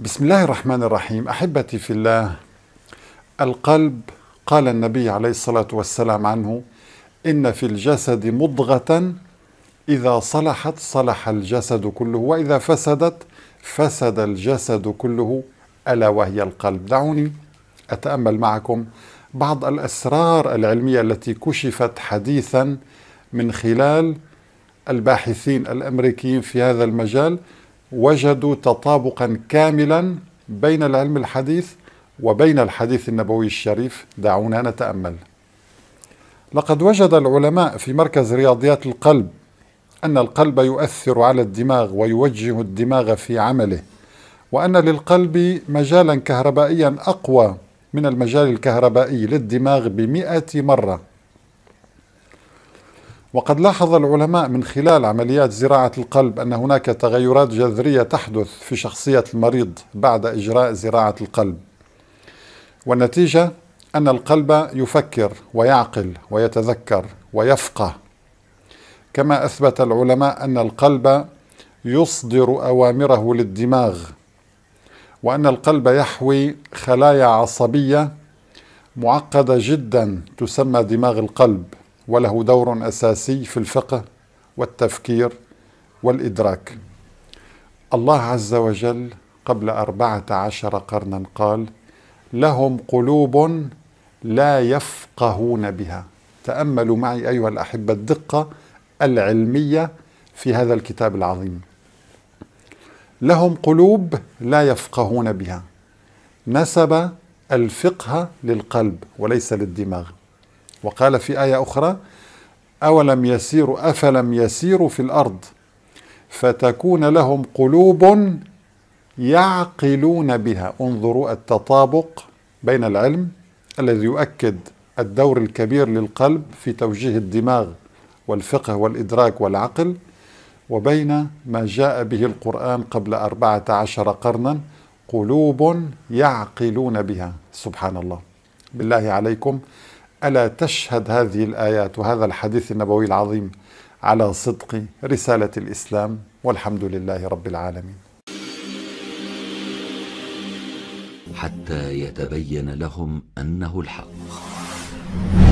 بسم الله الرحمن الرحيم احبتي في الله القلب قال النبي عليه الصلاه والسلام عنه ان في الجسد مضغه اذا صلحت صلح الجسد كله واذا فسدت فسد الجسد كله الا وهي القلب دعوني اتامل معكم بعض الاسرار العلميه التي كشفت حديثا من خلال الباحثين الامريكيين في هذا المجال وجدوا تطابقا كاملا بين العلم الحديث وبين الحديث النبوي الشريف دعونا نتامل لقد وجد العلماء في مركز رياضيات القلب ان القلب يؤثر على الدماغ ويوجه الدماغ في عمله وان للقلب مجالا كهربائيا اقوى من المجال الكهربائي للدماغ بمئة مره وقد لاحظ العلماء من خلال عمليات زراعة القلب أن هناك تغيرات جذرية تحدث في شخصية المريض بعد إجراء زراعة القلب والنتيجة أن القلب يفكر ويعقل ويتذكر ويفقه كما أثبت العلماء أن القلب يصدر أوامره للدماغ وأن القلب يحوي خلايا عصبية معقدة جدا تسمى دماغ القلب وله دور أساسي في الفقه والتفكير والإدراك الله عز وجل قبل أربعة عشر قرنا قال لهم قلوب لا يفقهون بها تأملوا معي أيها الأحبة الدقة العلمية في هذا الكتاب العظيم لهم قلوب لا يفقهون بها نسب الفقه للقلب وليس للدماغ وقال في آية أخرى أولم يسيروا أفلم يسيروا في الأرض فتكون لهم قلوب يعقلون بها انظروا التطابق بين العلم الذي يؤكد الدور الكبير للقلب في توجيه الدماغ والفقه والإدراك والعقل وبين ما جاء به القرآن قبل أربعة عشر قرنا قلوب يعقلون بها سبحان الله بالله عليكم ألا تشهد هذه الآيات وهذا الحديث النبوي العظيم على صدق رسالة الإسلام والحمد لله رب العالمين حتى يتبين لهم أنه الحق